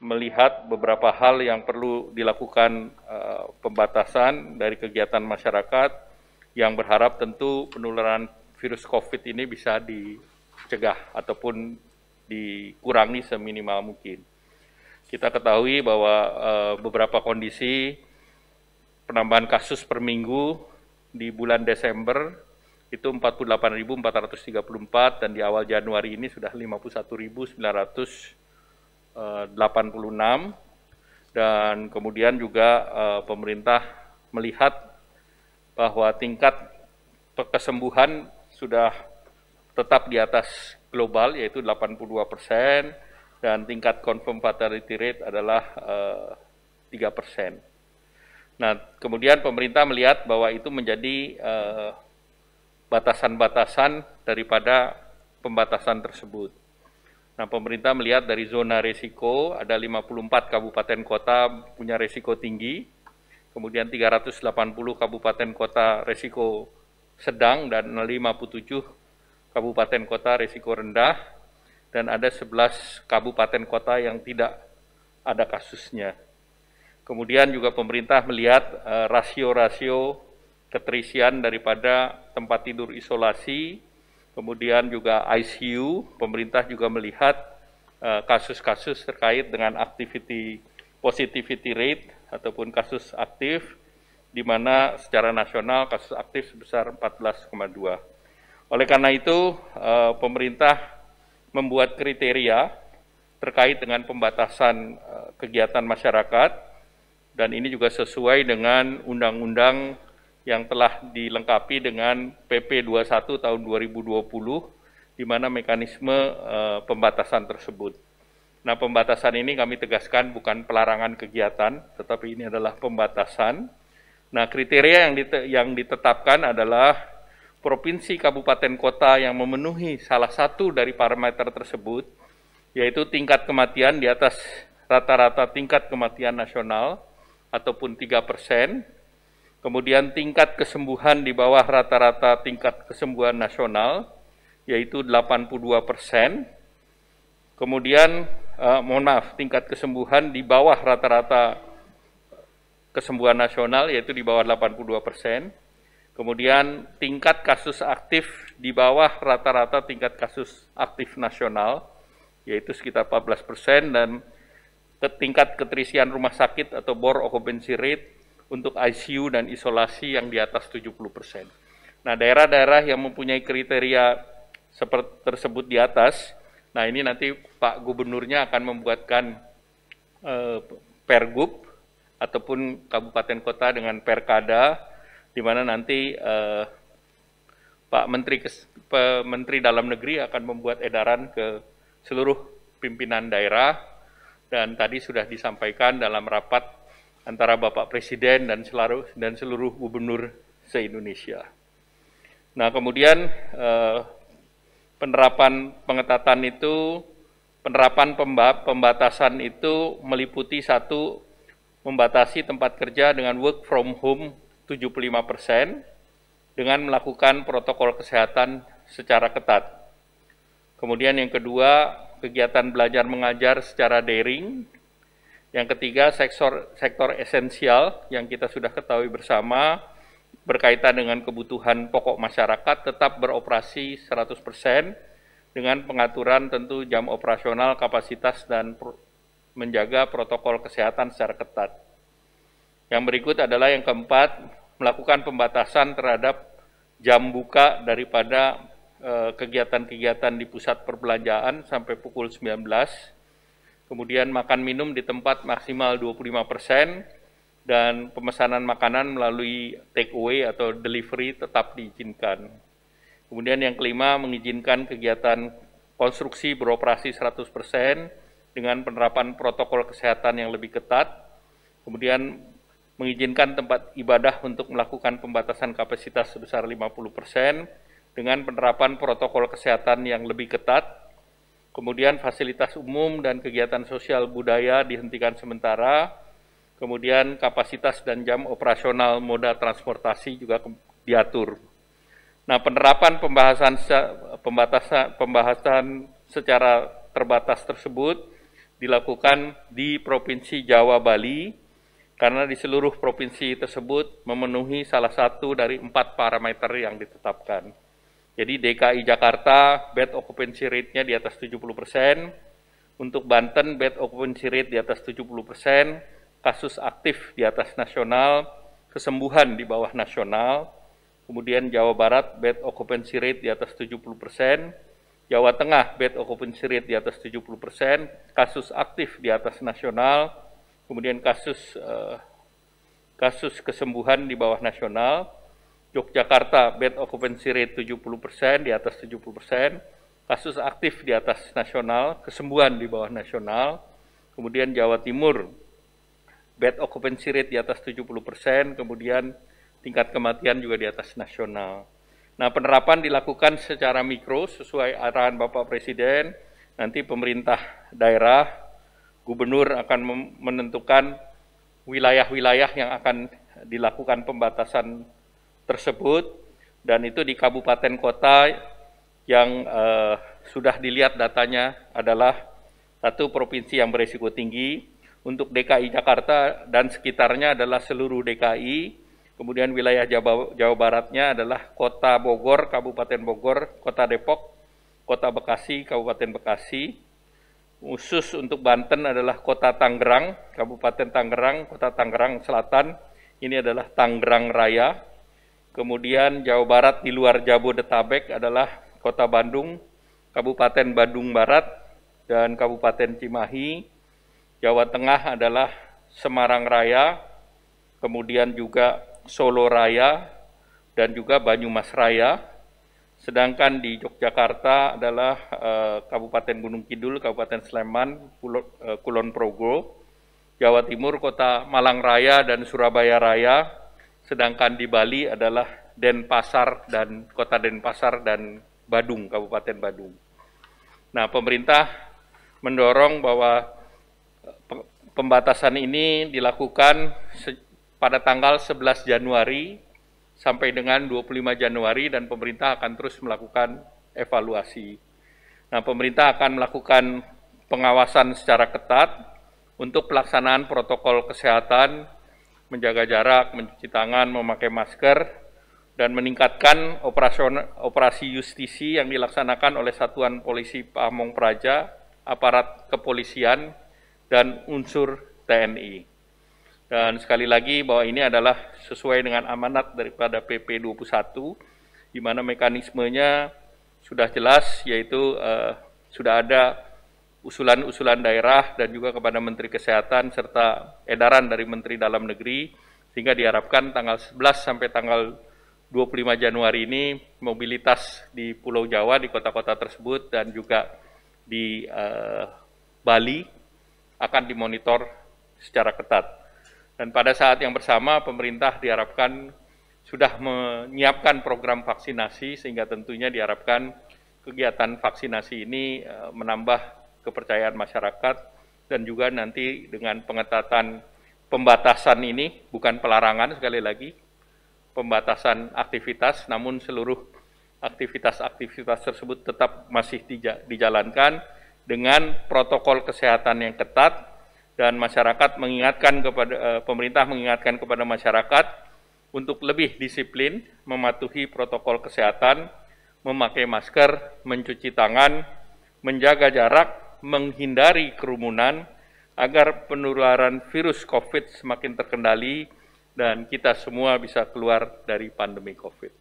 melihat beberapa hal yang perlu dilakukan uh, pembatasan dari kegiatan masyarakat yang berharap tentu penularan virus COVID ini bisa dicegah ataupun dikurangi seminimal mungkin. Kita ketahui bahwa uh, beberapa kondisi penambahan kasus per minggu di bulan Desember itu 48.434 dan di awal Januari ini sudah 51.900 86 eh, dan kemudian juga eh, pemerintah melihat bahwa tingkat kesembuhan sudah tetap di atas global yaitu 82 persen dan tingkat confirm fatality rate adalah 3 eh, persen. Nah, kemudian pemerintah melihat bahwa itu menjadi batasan-batasan daripada pembatasan tersebut. Nah, pemerintah melihat dari zona resiko ada 54 kabupaten kota punya resiko tinggi, kemudian 380 kabupaten kota resiko sedang dan 57 kabupaten kota resiko rendah dan ada 11 kabupaten kota yang tidak ada kasusnya. Kemudian juga pemerintah melihat eh, rasio-rasio uh, rasio -rasio keterisian daripada tempat tidur isolasi Kemudian juga ICU, pemerintah juga melihat eh, kasus-kasus uh, terkait dengan activity positivity rate ataupun kasus aktif, di mana secara nasional kasus aktif sebesar 14,2. Oleh karena itu, uh, pemerintah membuat kriteria terkait dengan pembatasan eh, kegiatan masyarakat, dan ini juga sesuai dengan Undang-Undang yang telah dilengkapi dengan PP 21 tahun 2020 di mana mekanisme e, pembatasan tersebut. Nah, pembatasan ini kami tegaskan bukan pelarangan kegiatan, tetapi ini adalah pembatasan. Nah, kriteria yang dite yang ditetapkan adalah provinsi, kabupaten, kota yang memenuhi salah satu dari parameter tersebut, yaitu tingkat kematian di atas rata-rata tingkat kematian nasional ataupun 3 persen, Kemudian tingkat kesembuhan di bawah rata-rata tingkat kesembuhan nasional, yaitu 82 persen. Kemudian, eh, mohon maaf, tingkat kesembuhan di bawah rata-rata kesembuhan nasional, yaitu di bawah 82 persen. Kemudian tingkat kasus aktif di bawah rata-rata tingkat kasus aktif nasional, yaitu sekitar 14 persen, dan tingkat keterisian rumah sakit atau bor occupancy rate untuk ICU dan isolasi yang di atas 70 persen. Nah, daerah-daerah yang mempunyai kriteria seperti tersebut di atas, nah ini nanti Pak Gubernurnya akan membuatkan eh, pergub ataupun kabupaten kota dengan perkada, di mana nanti eh, Pak Menteri Pak Menteri Dalam Negeri akan membuat edaran ke seluruh pimpinan daerah dan tadi sudah disampaikan dalam rapat antara Bapak Presiden dan seluruh, dan seluruh gubernur se-Indonesia. Nah, kemudian eh, penerapan pengetatan itu, penerapan pembatasan itu meliputi satu, membatasi tempat kerja dengan work from home 75 persen, dengan melakukan protokol kesehatan secara ketat. Kemudian yang kedua, kegiatan belajar mengajar secara daring yang ketiga, sektor, sektor esensial yang kita sudah ketahui bersama berkaitan dengan kebutuhan pokok masyarakat tetap beroperasi 100% dengan pengaturan tentu jam operasional, kapasitas, dan menjaga protokol kesehatan secara ketat. Yang berikut adalah yang keempat, melakukan pembatasan terhadap jam buka daripada eh, kegiatan-kegiatan di pusat perbelanjaan sampai pukul 19 kemudian makan minum di tempat maksimal 25%, persen dan pemesanan makanan melalui take away atau delivery tetap diizinkan. Kemudian yang kelima, mengizinkan kegiatan konstruksi beroperasi 100% persen dengan penerapan protokol kesehatan yang lebih ketat. Kemudian mengizinkan tempat ibadah untuk melakukan pembatasan kapasitas sebesar 50% persen dengan penerapan protokol kesehatan yang lebih ketat Kemudian fasilitas umum dan kegiatan sosial budaya dihentikan sementara. Kemudian kapasitas dan jam operasional moda transportasi juga diatur. Nah, penerapan pembahasan pembatasan pembahasan secara terbatas tersebut dilakukan di Provinsi Jawa Bali karena di seluruh provinsi tersebut memenuhi salah satu dari empat parameter yang ditetapkan. Jadi DKI Jakarta bed occupancy rate-nya di atas 70 persen, untuk Banten bed occupancy rate di atas 70 persen, kasus aktif di atas nasional, kesembuhan di bawah nasional, kemudian Jawa Barat bed occupancy rate di atas 70 persen, Jawa Tengah bed occupancy rate di atas 70 persen, kasus aktif di atas nasional, kemudian kasus uh, kasus kesembuhan di bawah nasional, Yogyakarta bed occupancy rate 70%, di atas 70%, kasus aktif di atas nasional, kesembuhan di bawah nasional, kemudian Jawa Timur bed occupancy rate di atas 70%, kemudian tingkat kematian juga di atas nasional. Nah, penerapan dilakukan secara mikro sesuai arahan Bapak Presiden. Nanti pemerintah daerah, gubernur akan menentukan wilayah-wilayah yang akan dilakukan pembatasan tersebut dan itu di kabupaten kota yang eh, sudah dilihat datanya adalah satu provinsi yang berisiko tinggi untuk DKI Jakarta dan sekitarnya adalah seluruh DKI kemudian wilayah Jawa, Jawa Baratnya adalah kota Bogor Kabupaten Bogor kota Depok kota Bekasi Kabupaten Bekasi khusus untuk Banten adalah Kota Tangerang, Kabupaten Tangerang, Kota Tangerang Selatan. Ini adalah Tangerang Raya. Kemudian Jawa Barat di luar Jabodetabek adalah Kota Bandung, Kabupaten Bandung Barat, dan Kabupaten Cimahi. Jawa Tengah adalah Semarang Raya, kemudian juga Solo Raya, dan juga Banyumas Raya. Sedangkan di Yogyakarta adalah eh, Kabupaten Gunung Kidul, Kabupaten Sleman, eh, Kulon Progo, Jawa Timur, Kota Malang Raya dan Surabaya Raya, sedangkan di Bali adalah Denpasar dan Kota Denpasar dan Badung, Kabupaten Badung. Nah, pemerintah mendorong bahwa eh, pembatasan ini dilakukan pada tanggal 11 Januari sampai dengan 25 Januari dan pemerintah akan terus melakukan evaluasi. Nah, pemerintah akan melakukan pengawasan secara ketat untuk pelaksanaan protokol kesehatan menjaga jarak, mencuci tangan, memakai masker, dan meningkatkan operasi justisi yang dilaksanakan oleh Satuan Polisi Pamong Praja, aparat kepolisian, dan unsur TNI. Dan sekali lagi bahwa ini adalah sesuai dengan amanat daripada PP 21, di mana mekanismenya sudah jelas, yaitu eh, sudah ada usulan-usulan daerah dan juga kepada Menteri Kesehatan serta edaran dari Menteri Dalam Negeri sehingga diharapkan tanggal 11 sampai tanggal 25 Januari ini mobilitas di Pulau Jawa di kota-kota tersebut dan juga di uh, Bali akan dimonitor secara ketat. Dan pada saat yang bersama pemerintah diharapkan sudah menyiapkan program vaksinasi sehingga tentunya diharapkan kegiatan vaksinasi ini eh, menambah kepercayaan masyarakat dan juga nanti dengan pengetatan pembatasan ini bukan pelarangan sekali lagi pembatasan aktivitas namun seluruh aktivitas-aktivitas tersebut tetap masih dijalankan dengan protokol kesehatan yang ketat dan masyarakat mengingatkan kepada eh, pemerintah mengingatkan kepada masyarakat untuk lebih disiplin mematuhi protokol kesehatan, memakai masker, mencuci tangan, menjaga jarak menghindari kerumunan agar penularan virus COVID semakin terkendali dan kita semua bisa keluar dari pandemi COVID.